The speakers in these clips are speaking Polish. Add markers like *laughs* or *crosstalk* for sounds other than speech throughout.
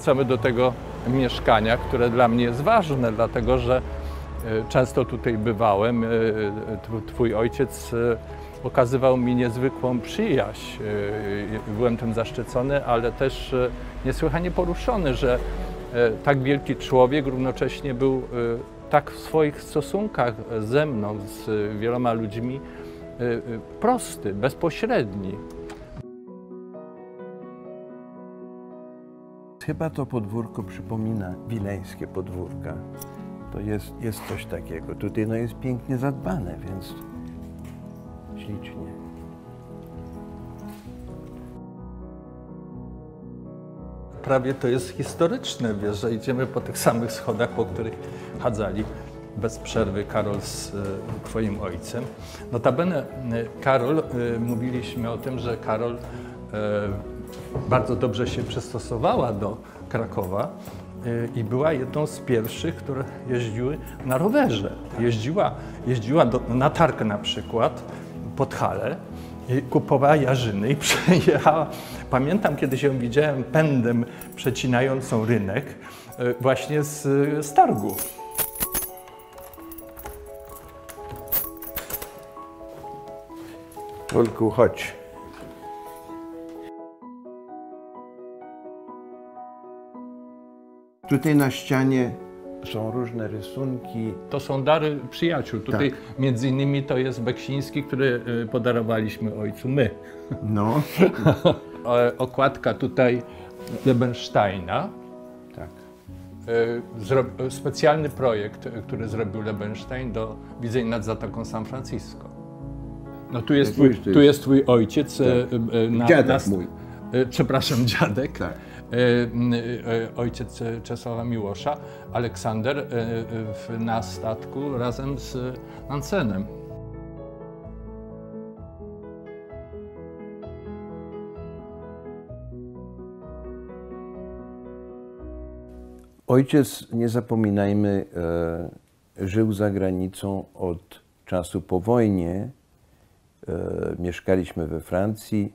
wracamy do tego mieszkania, które dla mnie jest ważne, dlatego że e, często tutaj bywałem. E, e, twój ojciec okazywał mi niezwykłą przyjaźń. Byłem tym zaszczycony, ale też niesłychanie poruszony, że tak wielki człowiek równocześnie był tak w swoich stosunkach ze mną, z wieloma ludźmi, prosty, bezpośredni. Chyba to podwórko przypomina wileńskie podwórka. To jest, jest coś takiego. Tutaj no jest pięknie zadbane, więc ślicznie. Prawie to jest historyczne, wiesz, że idziemy po tych samych schodach, po których chadzali bez przerwy Karol z e, twoim ojcem. Notabene e, Karol, e, mówiliśmy o tym, że Karol bardzo dobrze się przystosowała do Krakowa y, i była jedną z pierwszych, które jeździły na rowerze. Jeździła, jeździła do, na targ na przykład pod halę i kupowała jarzyny i *laughs* przejechała. Pamiętam, kiedy się widziałem pędem przecinającą rynek y, właśnie z, y, z targu. Olku, chodź. Tutaj na ścianie są różne rysunki. To są dary przyjaciół. Tutaj tak. między innymi to jest Beksiński, który y, podarowaliśmy ojcu my. No. *laughs* E, okładka tutaj Lebensteina. Tak. E, zro specjalny projekt, e, który zrobił Lebenstein do widzeń nad Zatoką San Francisco. No tu jest, twój, tu jest twój ojciec. Tak. Na, dziadek na, mój. Przepraszam, dziadek. Tak E, e, e, ojciec Czesława Miłosza, Aleksander na statku razem z Nansenem. Ojciec, nie zapominajmy, żył za granicą od czasu po wojnie. Mieszkaliśmy we Francji,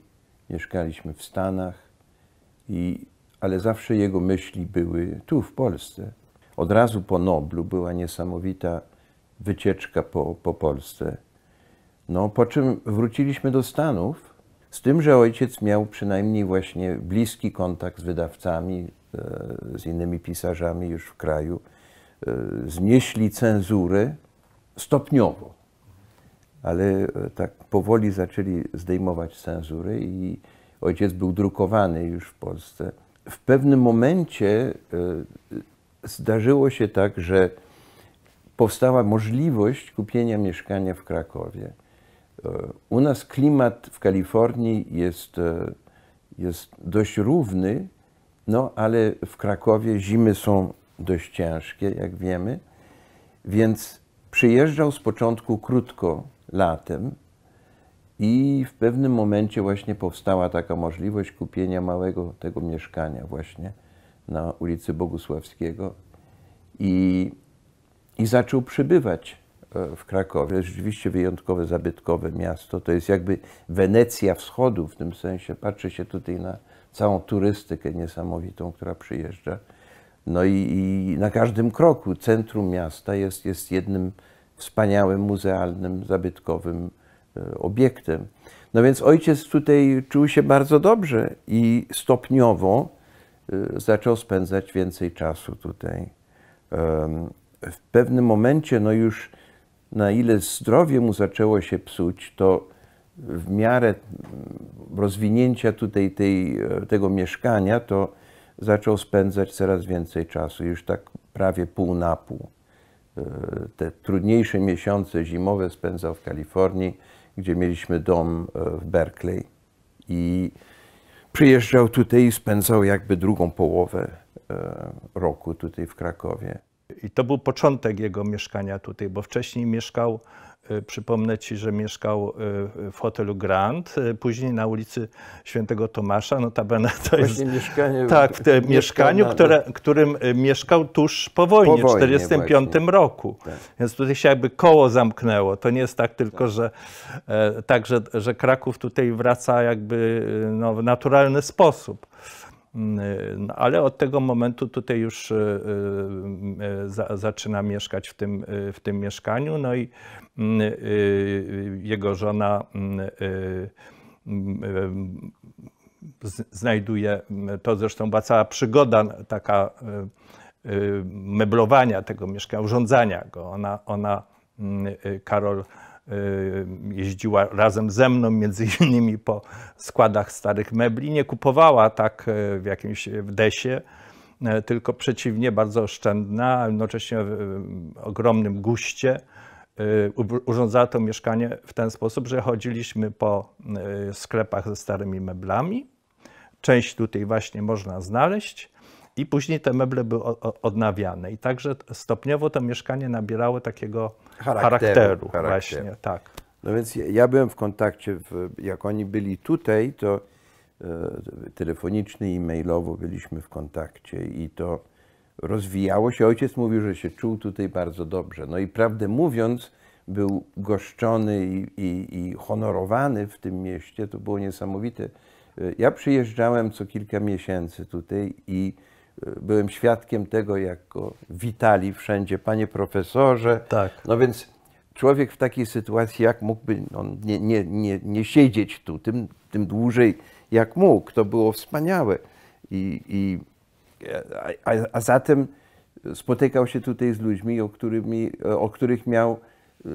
mieszkaliśmy w Stanach i ale zawsze jego myśli były tu, w Polsce. Od razu po Noblu była niesamowita wycieczka po, po Polsce. No, po czym wróciliśmy do Stanów, z tym, że ojciec miał przynajmniej właśnie bliski kontakt z wydawcami, e, z innymi pisarzami już w kraju. E, znieśli cenzurę stopniowo, ale e, tak powoli zaczęli zdejmować cenzury i ojciec był drukowany już w Polsce w pewnym momencie e, zdarzyło się tak, że powstała możliwość kupienia mieszkania w Krakowie. E, u nas klimat w Kalifornii jest, e, jest dość równy, no ale w Krakowie zimy są dość ciężkie, jak wiemy, więc przyjeżdżał z początku krótko latem, i w pewnym momencie właśnie powstała taka możliwość kupienia małego tego mieszkania właśnie na ulicy Bogusławskiego i, i zaczął przybywać e, w Krakowie. To jest rzeczywiście wyjątkowe, zabytkowe miasto. To jest jakby Wenecja Wschodu w tym sensie. Patrzy się tutaj na całą turystykę niesamowitą, która przyjeżdża. No i, i na każdym kroku centrum miasta jest, jest jednym wspaniałym, muzealnym, zabytkowym E, obiektem. No więc ojciec tutaj czuł się bardzo dobrze i stopniowo e, zaczął spędzać więcej czasu tutaj. W pewnym momencie, no już na ile zdrowie mu zaczęło się psuć, to w miarę rozwinięcia tutaj tej, e, tego mieszkania, to zaczął spędzać coraz więcej czasu, już tak prawie pół na pół. Te trudniejsze miesiące zimowe spędzał w Kalifornii, gdzie mieliśmy dom e, w Berkeley i przyjeżdżał tutaj i spędzał jakby drugą połowę e, roku tutaj w Krakowie. I to był początek jego mieszkania tutaj, bo wcześniej mieszkał Y, przypomnę ci, że mieszkał y, w hotelu Grand, y, później na ulicy Świętego Tomasza, notabene to jest mieszkanie, tak, w tym mieszkaniu, które, którym mieszkał tuż po wojnie, w 1945 roku. Tak. Więc tutaj się jakby koło zamknęło. To nie jest tak tylko, tak. Że, e, tak, że, że Kraków tutaj wraca jakby no, w naturalny sposób. Mm, y, no, ale od tego momentu tutaj już y, y, zaczyna mieszkać w tym, w tym mieszkaniu. No i mm, jego żona mm, znajduje, to zresztą była cała przygoda taka meblowania tego mieszkania, urządzania go. Ona, ona Karol Y, jeździła razem ze mną, między *laughs* innymi po składach starych mebli. Nie kupowała tak e, w jakimś w desie, e, tylko przeciwnie, bardzo oszczędna, a jednocześnie w ogromnym guście. E, urządzała to mieszkanie w ten sposób, że chodziliśmy po sklepach ze starymi meblami. Część tutaj właśnie można znaleźć. I później te meble były odnawiane. I także stopniowo to mieszkanie nabierało takiego charakteru. charakteru, charakteru. Właśnie, tak. No więc ja byłem w kontakcie, w, jak oni byli tutaj, to e, telefonicznie i mailowo byliśmy w kontakcie i to rozwijało się. Ojciec mówił, że się czuł tutaj bardzo dobrze. No i prawdę mówiąc, był goszczony i, i, i honorowany w tym mieście. To było niesamowite. E, ja przyjeżdżałem co kilka miesięcy tutaj i byłem świadkiem tego, jak go witali wszędzie, panie profesorze. Tak. No więc człowiek w takiej sytuacji, jak mógłby on nie, nie, nie, nie siedzieć tu, tym, tym dłużej jak mógł. To było wspaniałe. I, i a, a, zatem spotykał się tutaj z ludźmi, o, którymi, o których miał e,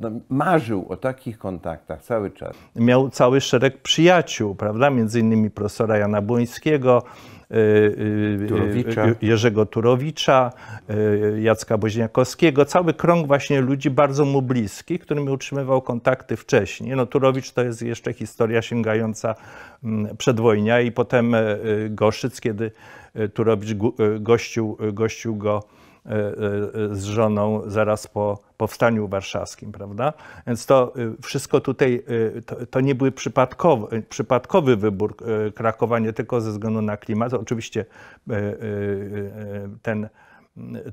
no, marzył o takich kontaktach cały czas. Miał cały szereg przyjaciół, prawda? Między innymi profesora Jana Błońskiego, Y, y, y, Turowicza. Jerzego Turowicza, Jacka Boźniakowskiego, cały krąg właśnie ludzi bardzo mu bliskich, którymi utrzymywał kontakty wcześniej. No, Turowicz to jest jeszcze historia sięgająca mm, przedwojnia i potem Goszyc, kiedy Turowicz gościł, gościł go E, e, z żoną zaraz po powstaniu warszawskim, prawda? Więc to y, wszystko tutaj, y, to, to nie był przypadkowy, y, przypadkowy wybór Krakowa, nie tylko ze względu na klimat. Oczywiście ten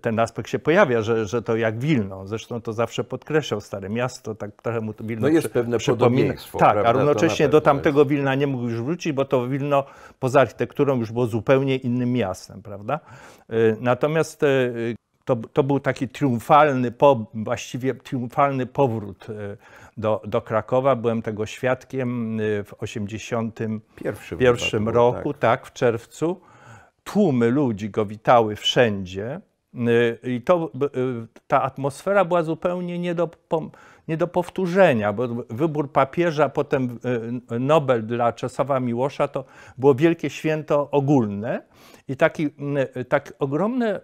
ten aspekt się pojawia, że, że to jak Wilno, zresztą to zawsze podkreślał Stare Miasto, tak trochę mu to Wilno No jest pewne podobieństwo. Tak, prawda? a równocześnie do tamtego jest. Wilna nie mógł już wrócić, bo to Wilno poza architekturą już było zupełnie innym miastem, prawda? Y, natomiast y, to, to był taki triumfalny, po, właściwie triumfalny powrót y, do, do Krakowa. Byłem tego świadkiem w 1981 roku, tak. tak, w czerwcu. Tłumy ludzi go witały wszędzie Y, I to, y, ta atmosfera była zupełnie nie do, nie do powtórzenia, bo wybór papieża, potem y, Nobel dla Czesława Miłosza to było wielkie święto ogólne i taki, tak ogromne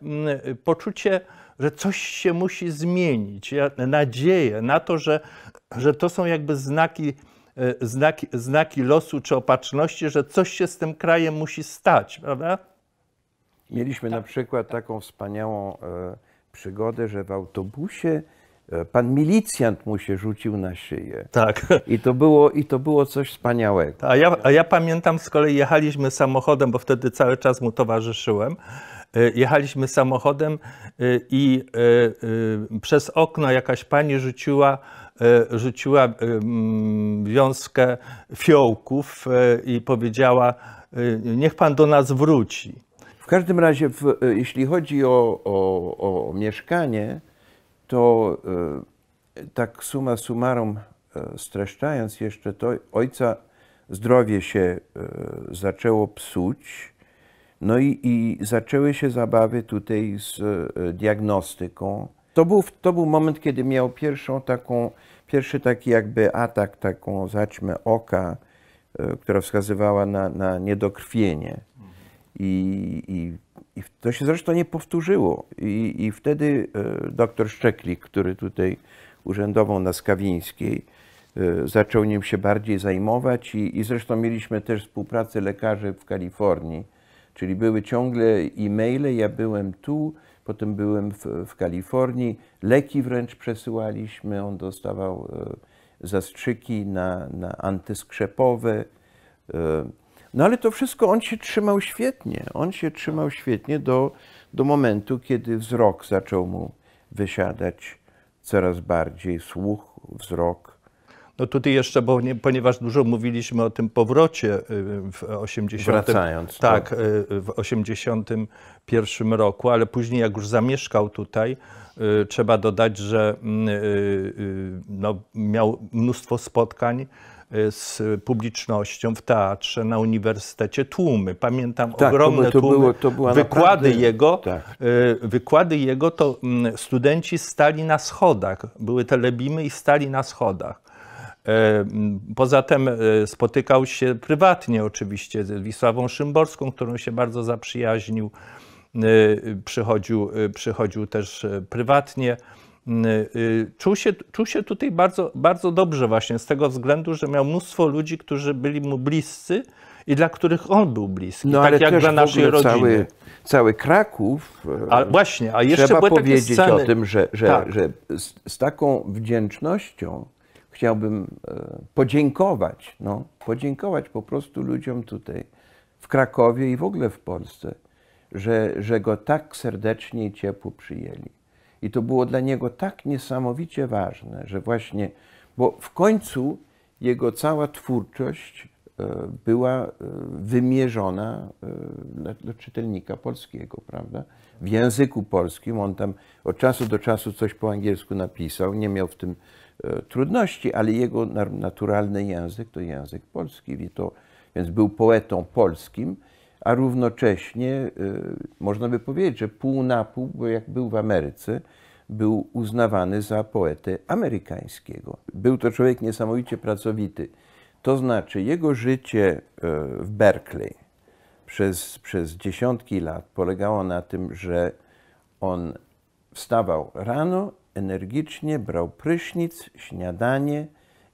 poczucie, że coś się musi zmienić, nadzieję na to, że, że to są jakby znaki, znaki, znaki losu czy opatrzności, że coś się z tym krajem musi stać, prawda? Mieliśmy tak, na przykład tak. taką wspaniałą e, przygodę, że w autobusie e, pan milicjant mu się rzucił na szyję. Tak. I to było, i to było coś wspaniałego. A ja, a ja pamiętam z kolei jechaliśmy samochodem, bo wtedy cały czas mu towarzyszyłem. E, jechaliśmy samochodem i przez okno jakaś pani rzuciła rzuciła mm, wiązkę fiołków i powiedziała niech pan do nas wróci. W każdym razie, w, e, jeśli chodzi o, o, o mieszkanie, to e, tak suma summarum, e, streszczając jeszcze to, ojca zdrowie się zaczęło psuć, no i, i zaczęły się zabawy tutaj z diagnostyką. To był, to był moment, kiedy miał pierwszą taką, pierwszy taki jakby atak, taką zaćmę oka, która wskazywała na, na niedokrwienie. I, i, i to się zresztą nie powtórzyło. I, i wtedy e, doktor Szczeklik, który tutaj urzędował na Skawińskiej, e, zaczął nim się bardziej zajmować i, i zresztą mieliśmy też współpracę lekarzy w Kalifornii, czyli były ciągle e-maile, ja byłem tu, potem byłem w, w Kalifornii, leki wręcz przesyłaliśmy, on dostawał e, zastrzyki na, na antyskrzepowe, no ale to wszystko on się trzymał świetnie. On się trzymał świetnie do, do momentu, kiedy wzrok zaczął mu wysiadać coraz bardziej, słuch, wzrok. No tutaj jeszcze, bo nie, ponieważ dużo mówiliśmy o tym powrocie y, w 80. Wracając. No. Tak, tak, w 81 roku, ale później jak już zamieszkał tutaj, y, trzeba dodać, że mm, no, miał mnóstwo spotkań Y, z publicznością w teatrze, na uniwersytecie tłumy. Pamiętam tak, ogromne to, tłumy. to było, to wykłady naprawdę... jego, tak. Y, wykłady jego to mm, studenci stali na schodach. Były telebimy i stali na schodach. Y, mm, poza tym spotykał się prywatnie oczywiście z Wisławą Szymborską, którą się bardzo zaprzyjaźnił. Przychodził, przychodził też prywatnie. Y, y, czuł się, czuł się tutaj bardzo, bardzo dobrze właśnie z tego względu, że miał mnóstwo ludzi, którzy byli mu bliscy i dla których on był bliski, no, tak ale jak dla naszej rodziny. Cały, cały Kraków, a, właśnie, a jeszcze trzeba powiedzieć o tym, że, że, tak. że z, z, taką wdzięcznością chciałbym e, podziękować, no, podziękować po prostu ludziom tutaj w Krakowie i w ogóle w Polsce, że, że go tak serdecznie i ciepło przyjęli. I to było dla niego tak niesamowicie ważne, że właśnie, bo w końcu jego cała twórczość e, była e, wymierzona e, do czytelnika polskiego, prawda? W języku polskim on tam od czasu do czasu coś po angielsku napisał, nie miał w tym trudności, ale jego naturalny język to język polski, to, więc był poetą polskim, a równocześnie y, można by powiedzieć, że pół na pół, bo jak był w Ameryce, był uznawany za poetę amerykańskiego. Był to człowiek niesamowicie pracowity. To znaczy, jego życie y, w Berkeley przez, przez dziesiątki lat polegało na tym, że on wstawał rano, energicznie brał prysznic, śniadanie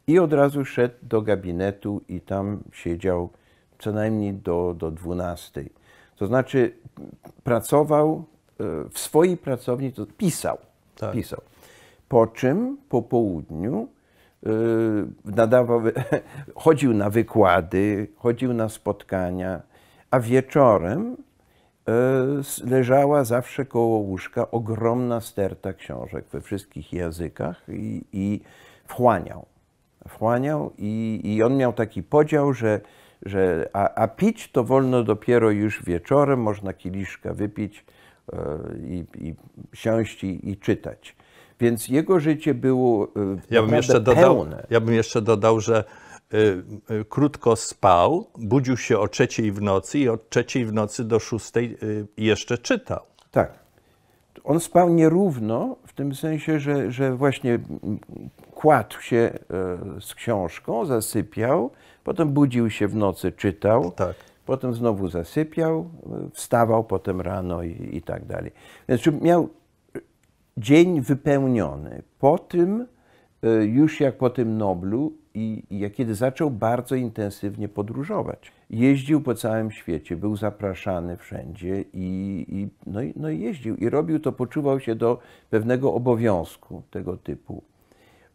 i od razu szedł do gabinetu i tam siedział co najmniej do, do 12. To znaczy pracował e, w swojej pracowni, to pisał, tak. pisał. Po czym po południu e, nadawał, *laughs* chodził na wykłady, chodził na spotkania, a wieczorem e, leżała zawsze koło łóżka ogromna sterta książek we wszystkich językach i, i wchłaniał. Wchłaniał i, i on miał taki podział, że że a, a pić to wolno dopiero już wieczorem, można kieliszka wypić e, i, i siąść i, i czytać. Więc jego życie było e, ja bym jeszcze pełne. Ja bym jeszcze dodał, że y, y, krótko spał, budził się o trzeciej w nocy i od trzeciej w nocy do szóstej y, jeszcze czytał. Tak. On spał nierówno, w tym sensie, że, że właśnie kładł się e, z książką, zasypiał, potem budził się w nocy, czytał, tak. potem znowu zasypiał, e, wstawał potem rano i, i tak dalej. Więc miał e, dzień wypełniony. Po tym, już jak po tym Noblu, i, i jak kiedy zaczął bardzo intensywnie podróżować. Jeździł po całym świecie, był zapraszany wszędzie i, i no, no jeździł. I robił to, poczuwał się do pewnego obowiązku tego typu.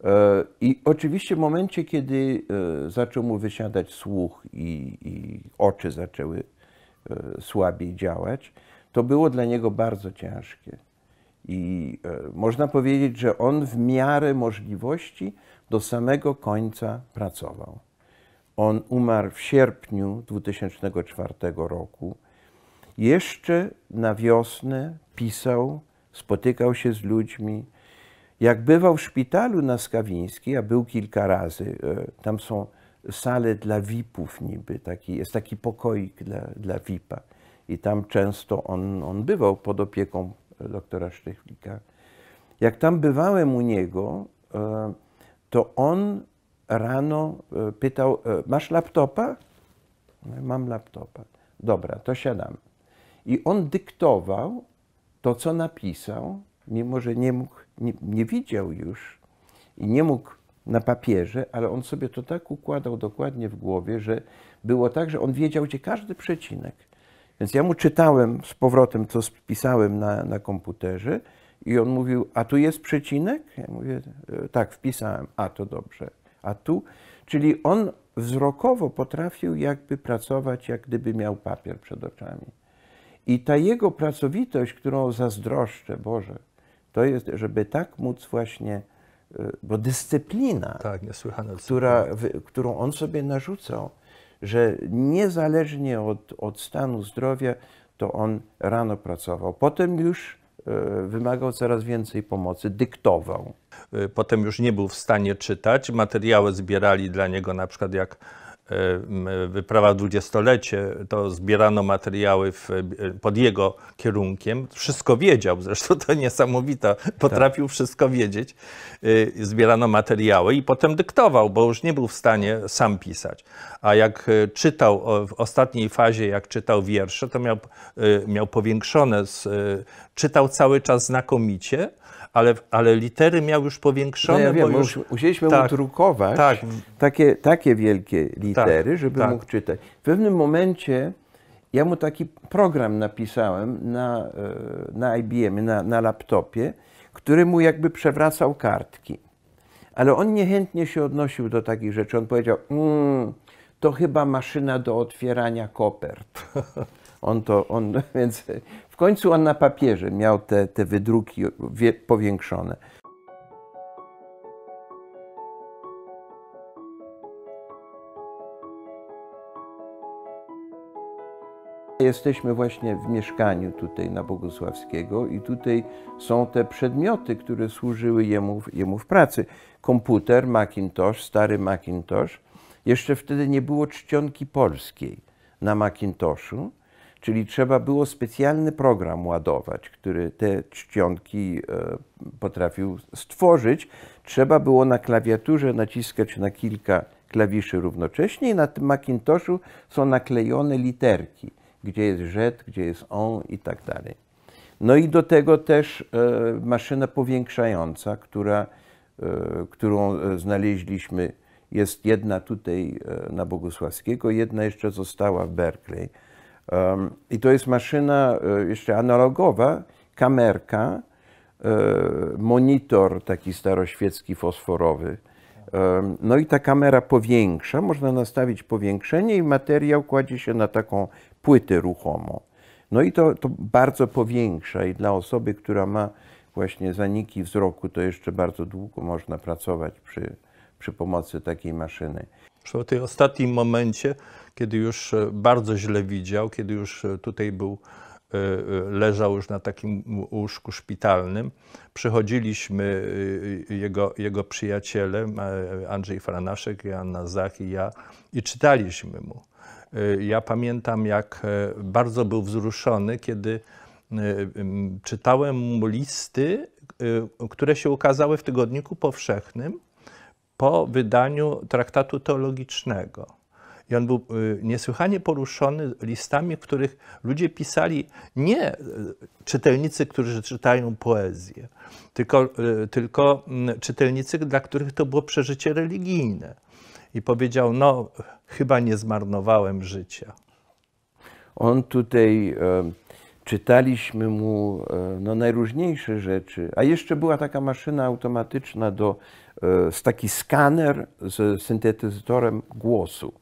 E, I oczywiście w momencie, kiedy e, zaczął mu wysiadać słuch i, i oczy zaczęły e, słabiej działać, to było dla niego bardzo ciężkie. I można powiedzieć, że on w miarę możliwości do samego końca pracował. On umarł w sierpniu 2004 roku. Jeszcze na wiosnę pisał, spotykał się z ludźmi, jak bywał w szpitalu na Skawińskiej, a był kilka razy, e, tam są sale dla VIP-ów niby, taki, jest taki pokoik dla, dla VIP-a i tam często on, on bywał pod opieką e, doktora Sztychlika. Jak tam bywałem u niego, e, to on rano pytał, masz laptopa? Mam laptopa. Dobra, to siadam. I on dyktował to, co napisał, mimo że nie mógł nie, nie widział już i nie mógł na papierze, ale on sobie to tak układał dokładnie w głowie, że było tak, że on wiedział, gdzie każdy przecinek. Więc ja mu czytałem z powrotem, co spisałem na, na komputerze i on mówił, a tu jest przecinek? Ja mówię, e, tak, wpisałem, a to dobrze, a tu? Czyli on wzrokowo potrafił jakby pracować, jak gdyby miał papier przed oczami. I ta jego pracowitość, którą zazdroszczę, Boże, to jest, żeby tak móc właśnie, e, bo dyscyplina, tak, która, w, którą on sobie narzucał, że niezależnie od, od stanu zdrowia, to on rano pracował. Potem już e, wymagał coraz więcej pomocy, dyktował. Y, potem już nie był w stanie czytać. Materiały zbierali dla niego, na przykład jak wyprawa w dwudziestolecie, to zbierano materiały w, pod jego kierunkiem. Wszystko wiedział, zresztą to niesamowite, potrafił tak. wszystko wiedzieć. Y, zbierano materiały i potem dyktował, bo już nie był w stanie sam pisać. A jak y, czytał w ostatniej fazie, jak czytał wiersze, to miał, y, miał powiększone, z, czytał cały czas znakomicie, ale, ale litery miał już powiększone. No ja wiem, bo już musieliśmy tak, udrukować tak. Takie, takie wielkie litery, tak, żeby tak. mógł czytać. W pewnym momencie ja mu taki program napisałem na, e, na IBM, na, na laptopie, który mu jakby przewracał kartki. Ale on niechętnie się odnosił do takich rzeczy. On powiedział, mmm, to chyba maszyna do otwierania kopert. *laughs* On to, on, *laughs* więc w końcu on na papierze miał te, te wydruki powiększone. Jesteśmy właśnie w mieszkaniu tutaj na Bogusławskiego i tutaj są te przedmioty, które służyły jemu, jemu w pracy. Komputer, Macintosh, stary Macintosh. Jeszcze wtedy nie było czcionki polskiej na Macintoshu. Czyli trzeba było specjalny program ładować, który te czcionki e, potrafił stworzyć. Trzeba było na klawiaturze naciskać na kilka klawiszy równocześnie i na tym Macintoshu są naklejone literki, gdzie jest rzet, gdzie jest on i tak dalej. No i do tego też e, maszyna powiększająca, która, e, którą znaleźliśmy, jest jedna tutaj na Bogusławskiego, jedna jeszcze została w Berkeley i to jest maszyna e, jeszcze analogowa, kamerka, e, monitor taki staroświecki fosforowy. No i ta kamera powiększa, można nastawić powiększenie i materiał kładzie się na taką płytę ruchomą. No i to, to bardzo powiększa i dla osoby, która ma właśnie zaniki wzroku, to jeszcze bardzo długo można pracować przy, przy pomocy takiej maszyny. Przy tym ostatnim momencie kiedy już e, bardzo źle widział, kiedy już e, tutaj był, e, leżał już na takim łóżku szpitalnym. Przychodziliśmy, jego, jego przyjaciele, Andrzej Franaszek, Joanna Zach i ja, i czytaliśmy mu. Ja pamiętam, jak bardzo był wzruszony, kiedy czytałem mu listy, które się ukazały w Tygodniku Powszechnym po wydaniu traktatu teologicznego. I on był y, niesłychanie poruszony listami, w których ludzie pisali nie y, czytelnicy, którzy czytają poezję, tylko, y, tylko mm, czytelnicy, dla których to było przeżycie religijne. I powiedział: No, chyba nie zmarnowałem życia. On tutaj. E, czytaliśmy mu e, no, najróżniejsze rzeczy, a jeszcze była taka maszyna automatyczna do, e, z taki skaner z syntetyzatorem głosu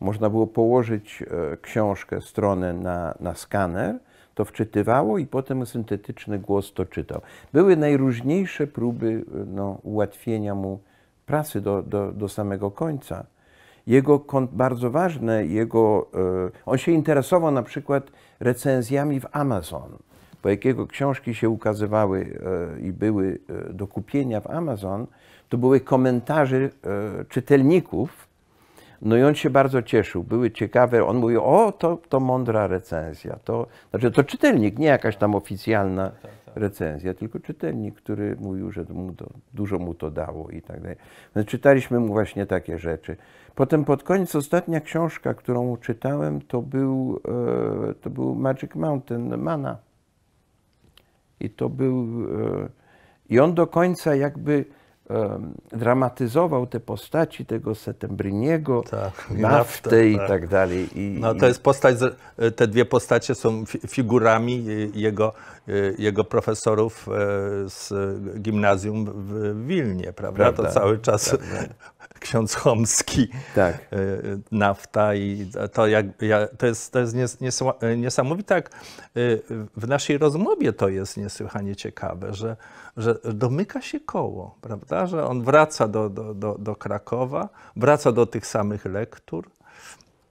można było położyć e, książkę, stronę na, na skaner, to wczytywało i potem syntetyczny głos to czytał. Były najróżniejsze próby e, no, ułatwienia mu pracy do, do, do samego końca. Jego bardzo ważne, jego, e, on się interesował na przykład recenzjami w Amazon. Po jego książki się ukazywały i były do kupienia w Amazon, to były komentarze czytelników no i on się bardzo cieszył, były ciekawe, on mówił, o to, to mądra recenzja, to, znaczy to czytelnik, nie jakaś tam oficjalna tak, tak, tak. recenzja, tylko czytelnik, który mówił, że mu to, dużo mu to dało i tak dalej. Więc czytaliśmy mu właśnie takie rzeczy. Potem pod koniec ostatnia książka, którą czytałem, to był, e, to był Magic Mountain Mana. I to był, e, i on do końca jakby dramatyzował te postaci tego Setembriniego, tak, naftę, i tak. tak, dalej. I, no to jest postać, e, te dwie postacie są figurami e, jego, e, jego profesorów z gimnazjum w Wilnie, prawda? prawda to cały czas prawda. *laughs* ksiądz Chomski, tak. nafta i to, jak, to jest, to jest niesamowite, jak w naszej rozmowie to jest niesłychanie ciekawe, że, że domyka się koło, prawda? że on wraca do, do, do, do Krakowa, wraca do tych samych lektur.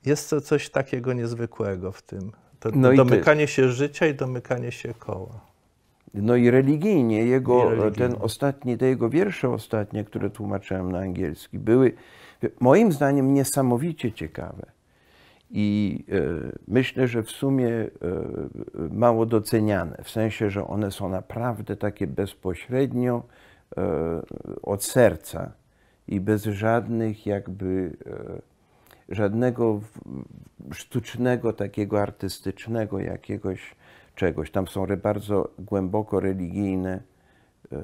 Jest to coś takiego niezwykłego w tym. To no domykanie się życia i domykanie się koła. No i religijnie, jego, I religijnie. ten ostatni, te jego wiersze ostatnie, które tłumaczyłem na angielski, były moim zdaniem niesamowicie ciekawe. I e, myślę, że w sumie e, mało doceniane, w sensie, że one są naprawdę takie bezpośrednio E, od serca i bez żadnych jakby e, żadnego sztucznego, takiego artystycznego jakiegoś czegoś. Tam są bardzo głęboko religijne e,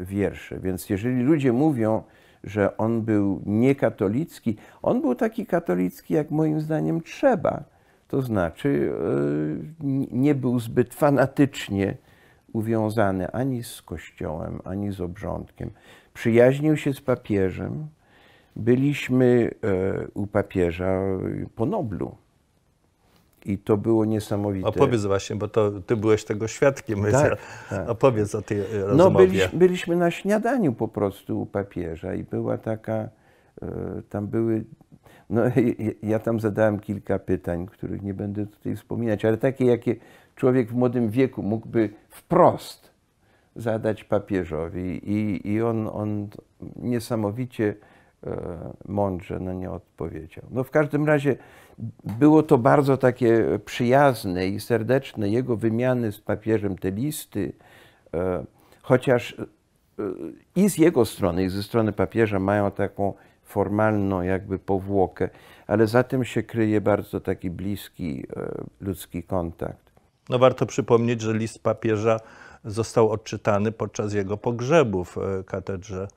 wiersze. Więc jeżeli ludzie mówią, że on był niekatolicki, on był taki katolicki, jak moim zdaniem trzeba. To znaczy, nie był zbyt fanatycznie uwiązany ani z Kościołem, ani z obrządkiem. Przyjaźnił się z papieżem. Byliśmy e, u papieża po Noblu. I to było niesamowite. Opowiedz właśnie, bo to ty byłeś tego świadkiem. Tak, *laughs* tak. Opowiedz o tej rozmowie. No byliśmy na śniadaniu po prostu u papieża i była taka, e, tam były, no *laughs* ja tam zadałem kilka pytań, których nie będę tutaj wspominać, ale takie, jakie człowiek w młodym wieku mógłby wprost zadać papieżowi i, i on, on niesamowicie e, mądrze na nie odpowiedział. No w każdym razie było to bardzo takie przyjazne i serdeczne, jego wymiany z papieżem, te listy, e, chociaż e, i z jego strony, i ze strony papieża mają taką formalną jakby powłokę, ale za tym się kryje bardzo taki bliski ludzki kontakt. No warto przypomnieć, że list papieża został odczytany podczas jego pogrzebu w katedrze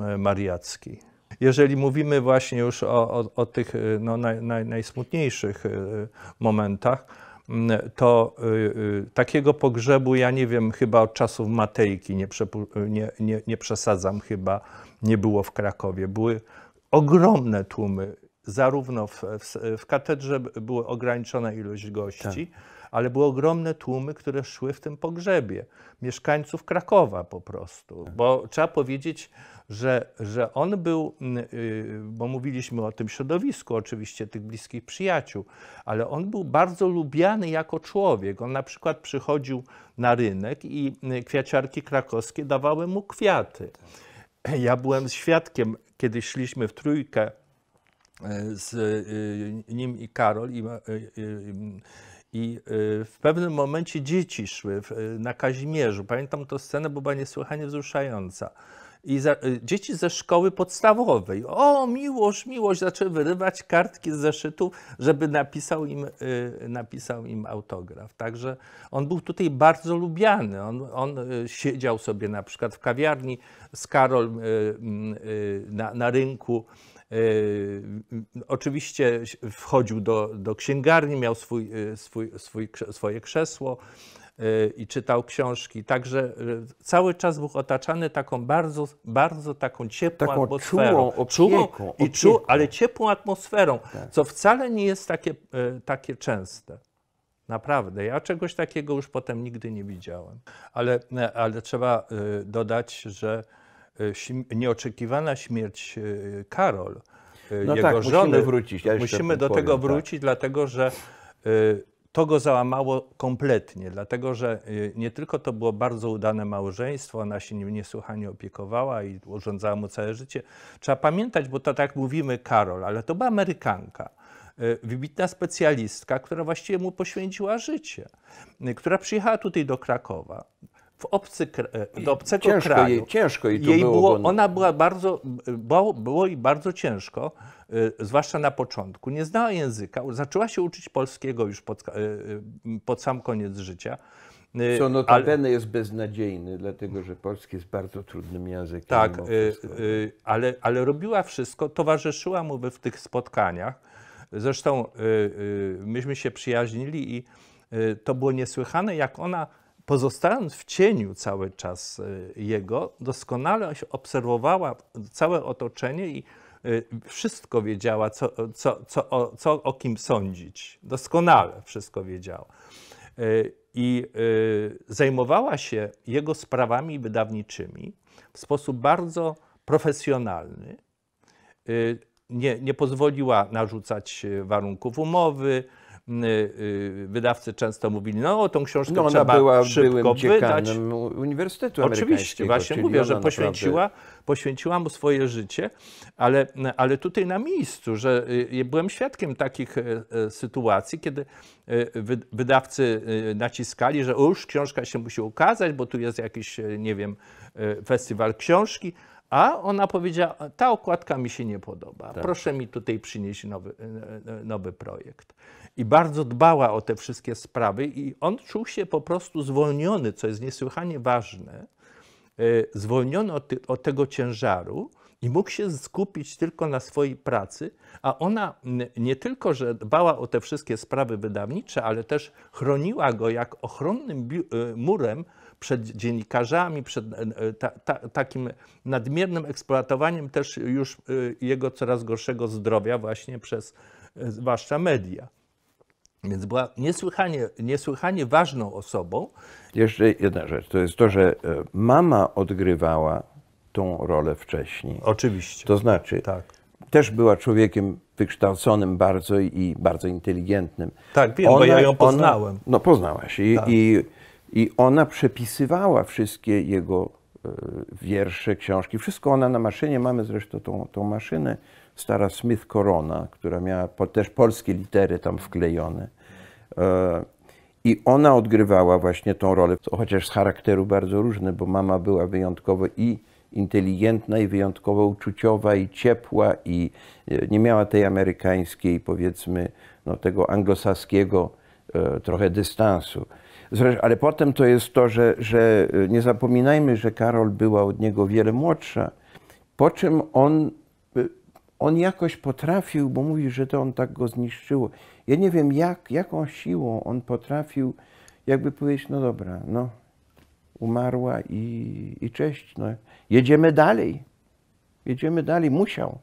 e, mariackiej. Jeżeli mówimy właśnie już o, o, o tych e, no, naj, naj, najsmutniejszych e, momentach, to takiego pogrzebu ja nie wiem, chyba od czasów Matejki, nie, nie, nie, nie przesadzam chyba, nie było w Krakowie. Były ogromne tłumy, zarówno w, w, w katedrze była ograniczona ilość gości, tak ale były ogromne tłumy, które szły w tym pogrzebie. Mieszkańców Krakowa po prostu. Bo trzeba powiedzieć, że, że on był, mm, y, bo mówiliśmy o tym środowisku, oczywiście tych bliskich przyjaciół, ale on był bardzo lubiany jako człowiek. On na przykład przychodził na rynek i y, kwiaciarki krakowskie dawały mu kwiaty. Ja byłem świadkiem, kiedy szliśmy w trójkę y, z nim i Karol i i y, w pewnym momencie dzieci szły y, na Kazimierzu. Pamiętam tę scenę, bo była niesłychanie wzruszająca. I za, y, dzieci ze szkoły podstawowej. O, miłość, miłość, zaczęły wyrywać kartki z zeszytu, żeby napisał im, napisał im autograf. Także on był tutaj bardzo lubiany. On, on siedział sobie na przykład w kawiarni z Karol na, na rynku Yy, oczywiście wchodził do, do księgarni, miał swój, y, swój, swój, swoje krzesło y, i czytał książki. Także y, cały czas był otaczany taką bardzo, bardzo taką ciepłą taką atmosferą. Czułą, opieką, opieką. i ale ciepłą atmosferą, tak. co wcale nie jest takie, takie częste. Naprawdę, ja czegoś takiego już potem nigdy nie widziałem. Ale, ale trzeba dodać, że E, nieoczekiwana śmierć e, Karol, e, no jego tak, żony. Musimy wrócić. Ja musimy do powiem, tego tak. wrócić, tak. dlatego że to go załamało kompletnie, dlatego że nie tylko to było bardzo udane małżeństwo, ona się nim niesłychanie opiekowała i urządzała mu całe życie. Trzeba pamiętać, bo to tak mówimy Karol, ale to była Amerykanka wybitna specjalistka, która właściwie mu poświęciła życie, która przyjechała tutaj do Krakowa w obcy, e, do obcego ciężko kraju. Jej, ciężko jej, jej było, było Ona była bardzo, bo, było jej bardzo ciężko, e, zwłaszcza na początku. Nie znała języka, zaczęła się uczyć polskiego już pod, e, pod sam koniec życia. Co notabene ale, jest beznadziejny, dlatego że polski jest bardzo trudnym językiem. Tak, ale, ale robiła wszystko, towarzyszyła mu w tych spotkaniach. Zresztą myśmy się przyjaźnili i to było niesłychane, jak ona pozostając w cieniu cały czas y, jego, doskonale obserwowała całe otoczenie i y, wszystko wiedziała, co, co, co, o, co o kim sądzić. Doskonale wszystko wiedziała. Y, I zajmowała się jego sprawami wydawniczymi w sposób bardzo profesjonalny. Nie, nie pozwoliła narzucać warunków umowy, Y, y, wydawcy często mówili, no tą książkę no, trzeba była, szybko wydać. Uniwersytetu Oczywiście, właśnie mówię, że poświęciła, naprawdę... poświęciła mu swoje życie, ale, ale tutaj na miejscu, że y, byłem świadkiem takich sytuacji, kiedy wydawcy naciskali, że już książka się musi ukazać, bo tu jest jakiś, nie wiem, festiwal książki, a ona powiedziała, ta okładka mi się nie podoba, tak. proszę mi tutaj przynieść nowy, nowy projekt i bardzo dbała o te wszystkie sprawy, i on czuł się po prostu zwolniony, co jest niesłychanie ważne, e, zwolniony od, od tego ciężaru i mógł się skupić tylko na swojej pracy, a ona nie tylko, że dbała o te wszystkie sprawy wydawnicze, ale też chroniła go jak ochronnym e, murem przed dziennikarzami, przed e, ta, ta, takim nadmiernym eksploatowaniem też już jego coraz gorszego zdrowia właśnie przez zwłaszcza media. Więc była niesłychanie, niesłychanie ważną osobą. Jeszcze jedna rzecz, to jest to, że e, mama odgrywała tą rolę wcześniej. Oczywiście. To znaczy, tak. też była człowiekiem wykształconym bardzo i bardzo inteligentnym. Tak, wiem, ona, bo ja ją poznałem. Ona, no poznałaś I, tak. i, i ona przepisywała wszystkie jego e, wiersze, książki. Wszystko ona na maszynie, mamy zresztą tą, tą maszynę stara Smith Corona, która miała też polskie litery tam wklejone. E, I ona odgrywała właśnie tą rolę, chociaż z charakteru bardzo różny, bo mama była wyjątkowo i inteligentna, i wyjątkowo uczuciowa, i ciepła, i e, nie miała tej amerykańskiej, powiedzmy, no, tego anglosaskiego e, trochę dystansu. Zresztą, ale potem to jest to, że, że nie zapominajmy, że Karol była od niego wiele młodsza, po czym on on jakoś potrafił, bo mówi, że to on tak go zniszczyło. Ja nie wiem, jak, jaką siłą on potrafił, jakby powiedzieć, no dobra, no, umarła i, i cześć, no, jedziemy dalej. Jedziemy dalej, musiał.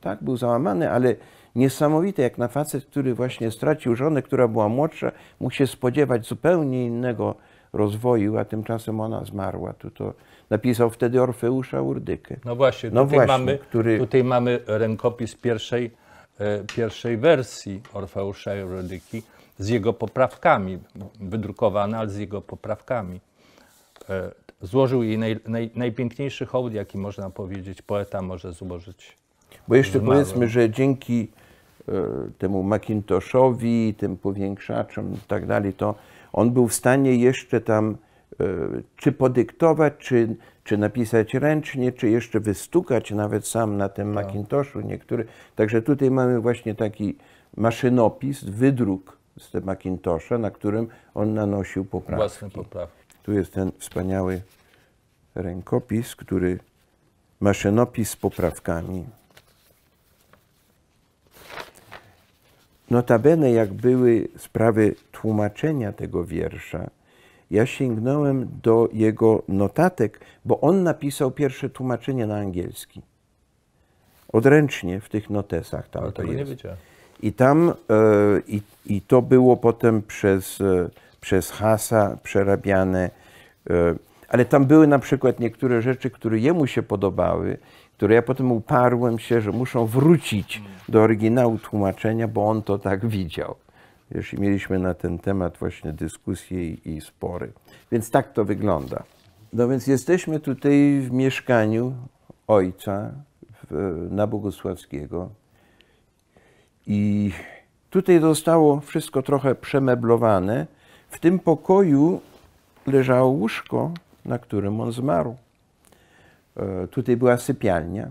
Tak, był załamany, ale niesamowite, jak na facet, który właśnie stracił żonę, która była młodsza, mógł się spodziewać zupełnie innego rozwoju, a tymczasem ona zmarła. Tu to napisał wtedy Orfeusza Urdykę. No właśnie, no tutaj, właśnie mamy, który... tutaj mamy rękopis pierwszej, e, pierwszej wersji Orfeusza Urdyki z jego poprawkami, wydrukowana, ale z jego poprawkami. E, złożył jej naj, naj, najpiękniejszy hołd, jaki można powiedzieć, poeta może złożyć. Bo jeszcze zmarłym. powiedzmy, że dzięki e, temu Macintoshowi, tym powiększaczom i tak dalej, to on był w stanie jeszcze tam e, czy podyktować, czy, czy napisać ręcznie, czy jeszcze wystukać nawet sam na tym tak. Macintoszu niektóry. Także tutaj mamy właśnie taki maszynopis, wydruk z tego Macintosha, na którym on nanosił poprawki. Własne poprawki. Tu jest ten wspaniały rękopis, który maszynopis z poprawkami. Notabene, jak były sprawy tłumaczenia tego wiersza, ja sięgnąłem do jego notatek, bo on napisał pierwsze tłumaczenie na angielski. Odręcznie w tych notesach. Tam no, to jest. nie I tam, e, i, i to było potem przez, e, przez Hasa przerabiane, e, ale tam były na przykład niektóre rzeczy, które jemu się podobały które ja potem uparłem się, że muszą wrócić do oryginału tłumaczenia, bo on to tak widział. Wiesz, mieliśmy na ten temat właśnie dyskusje i, i spory. Więc tak to wygląda. No więc jesteśmy tutaj w mieszkaniu ojca w, na Bogusławskiego i tutaj zostało wszystko trochę przemeblowane. W tym pokoju leżało łóżko, na którym on zmarł. E, tutaj była sypialnia.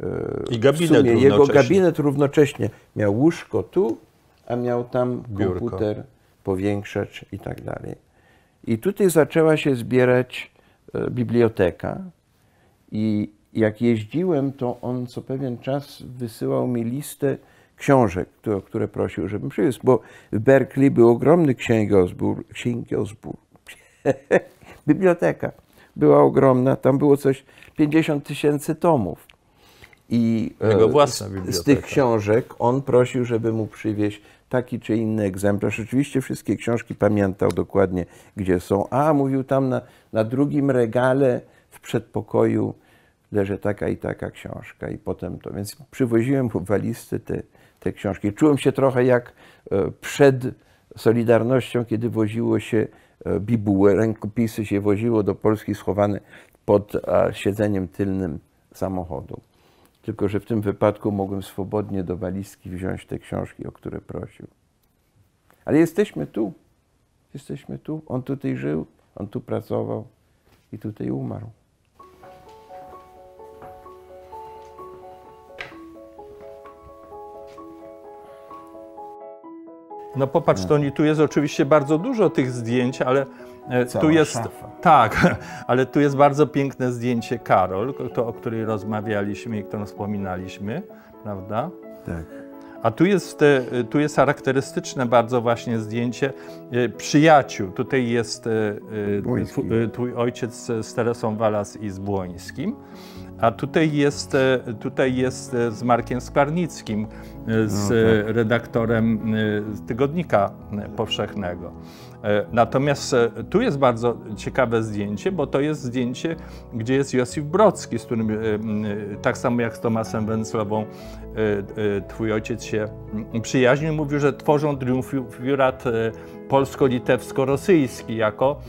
E, I gabinet w jego gabinet równocześnie miał łóżko tu, a miał tam Biurko. komputer, powiększacz i tak dalej. I tutaj zaczęła się zbierać e, biblioteka i jak jeździłem, to on co pewien czas wysyłał mi listę książek, które prosił, żebym przywiózł, bo w Berkeley był ogromny księgozbiór, księgozbiór, *laughs* biblioteka była ogromna. Tam było coś 50 tysięcy tomów. I e, z, z tych książek on prosił, żeby mu przywieźć taki czy inny egzemplarz. Oczywiście wszystkie książki pamiętał dokładnie, gdzie są. A, mówił tam na, na drugim regale w przedpokoju leży taka i taka książka i potem to. Więc przywoziłem w walizce te, te książki. Czułem się trochę jak e, przed Solidarnością, kiedy woziło się E, bibuły, rękopisy się woziło do Polski schowane pod e, siedzeniem tylnym samochodu. Tylko, że w tym wypadku mogłem swobodnie do walizki wziąć te książki, o które prosił. Ale jesteśmy tu. Jesteśmy tu. On tutaj żył, on tu pracował i tutaj umarł. No popatrz, Toni, tu jest oczywiście bardzo dużo tych zdjęć, ale e, Cała tu jest. Szafa. Tak, *laughs* ale tu jest bardzo piękne zdjęcie Karol, to, o której rozmawialiśmy i którą wspominaliśmy, prawda? Tak. A tu jest, e, tu jest charakterystyczne bardzo właśnie zdjęcie e, przyjaciół. Tutaj jest twój, twój ojciec z Teresą Walas i z Błońskim. A tutaj jest, e, tutaj jest e, z Markiem Sklarnickim, e, z no, tak. redaktorem Tygodnika Powszechnego. Natomiast tu jest bardzo ciekawe zdjęcie, bo to jest zdjęcie, gdzie jest Josip Brocki, z którym tak samo jak z Tomasem Węclawą twój ojciec się przyjaźnił. Mówił, że tworzą triumvirat polsko-litewsko-rosyjski jako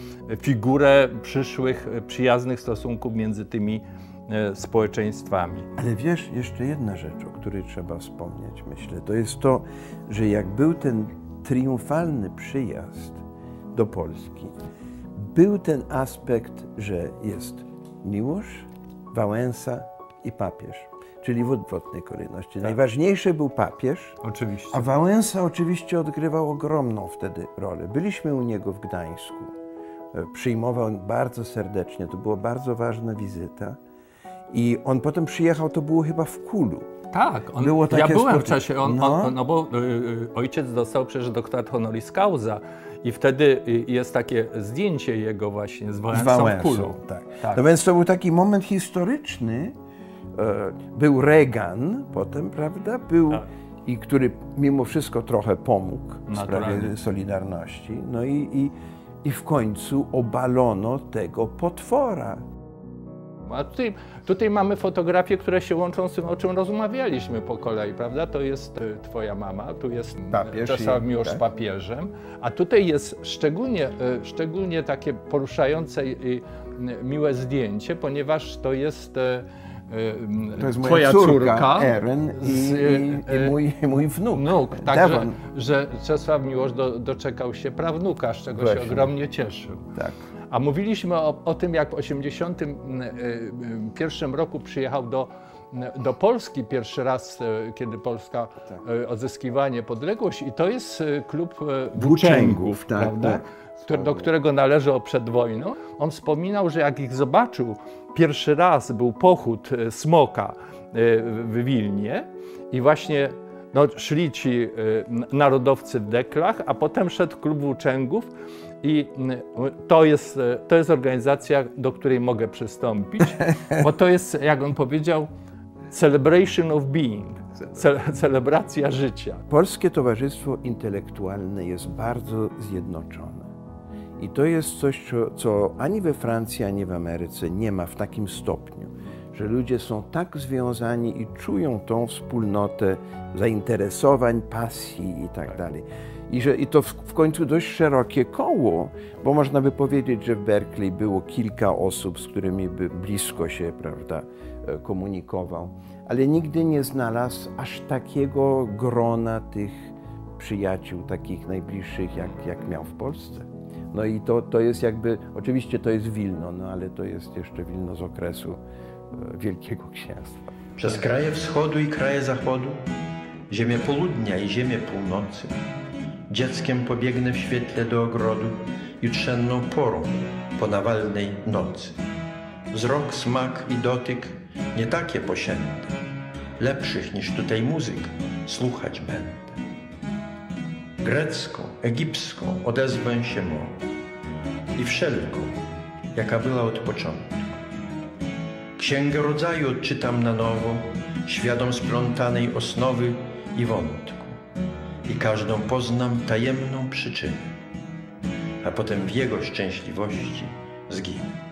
figurę przyszłych przyjaznych stosunków między tymi E, społeczeństwami. Ale wiesz, jeszcze jedna rzecz, o której trzeba wspomnieć, myślę, to jest to, że jak był ten triumfalny przyjazd do Polski, był ten aspekt, że jest Miłosz, Wałęsa i papież. Czyli w odwrotnej kolejności. Tak. Najważniejszy był papież, oczywiście. a Wałęsa oczywiście odgrywał ogromną wtedy rolę. Byliśmy u niego w Gdańsku. E, przyjmował bardzo serdecznie, to była bardzo ważna wizyta. I on potem przyjechał, to było chyba w Kulu. Tak, on, było takie ja byłem w czasie, on, no. On, no bo y, y, ojciec dostał przecież doktorat honoris causa i wtedy y, jest takie zdjęcie jego właśnie z Wałęsą, z Wałęsą Tak. tak. No więc to był taki moment historyczny. E, był Reagan potem, prawda? Był tak. i który mimo wszystko trochę pomógł w sprawie Solidarności. No i, i, i w końcu obalono tego potwora. A tutaj, tutaj mamy fotografie, które się łączą z tym, o czym rozmawialiśmy po kolei, prawda? To jest y, twoja mama, tu jest czasami y, już tak? papieżem, a tutaj jest szczególnie, y, szczególnie takie poruszające i miłe zdjęcie, ponieważ to jest Y, to jest twoja córka, córka Eren i, z, i, y, y, i, mój, mój wnuk. Wnuk, także, że Czesław Miłosz do, doczekał się prawnuka, z czego Właśnie. się ogromnie cieszył. Tak. A mówiliśmy o, o tym, jak w 1981 roku przyjechał do, do Polski pierwszy raz, kiedy Polska tak. odzyskiwała niepodległość i to jest klub Włóczęgów, tak, prawda? Tak. Do którego należał przed wojną. On wspominał, że jak ich zobaczył, Pierwszy raz był pochód e, smoka e, w Wilnie i właśnie no, szli ci e, narodowcy w deklach, a potem szedł klub włóczęgów i to jest, to jest organizacja, do której mogę przystąpić, *laughs* bo to jest, jak on powiedział, celebration of being, ce celebracja życia. Polskie Towarzystwo Intelektualne jest bardzo zjednoczone. I to jest coś, co ani we Francji, ani w Ameryce nie ma w takim stopniu, że ludzie są tak związani i czują tą wspólnotę zainteresowań, pasji i tak, tak dalej. I, że, I to w, w końcu dość szerokie koło, bo można by powiedzieć, że w Berkeley było kilka osób, z którymi by blisko się prawda, e, komunikował, ale nigdy nie znalazł aż takiego grona tych przyjaciół, takich najbliższych, jak, jak miał w Polsce. No i to, to jest jakby, oczywiście to jest Wilno, no ale to jest jeszcze Wilno z okresu e, Wielkiego Księstwa. Przez kraje wschodu i kraje zachodu, ziemię południa i ziemię północy, dzieckiem pobiegnę w świetle do ogrodu jutrzenną porą po nawalnej nocy. Wzrok, smak i dotyk nie takie posięte, lepszych niż tutaj muzyk słuchać będę. Grecką egipską odezwę się mu i wszelką, jaka była od początku. Księgę rodzaju odczytam na nowo, świadom splątanej osnowy i wątku, i każdą poznam tajemną przyczynę, a potem w jego szczęśliwości zginę.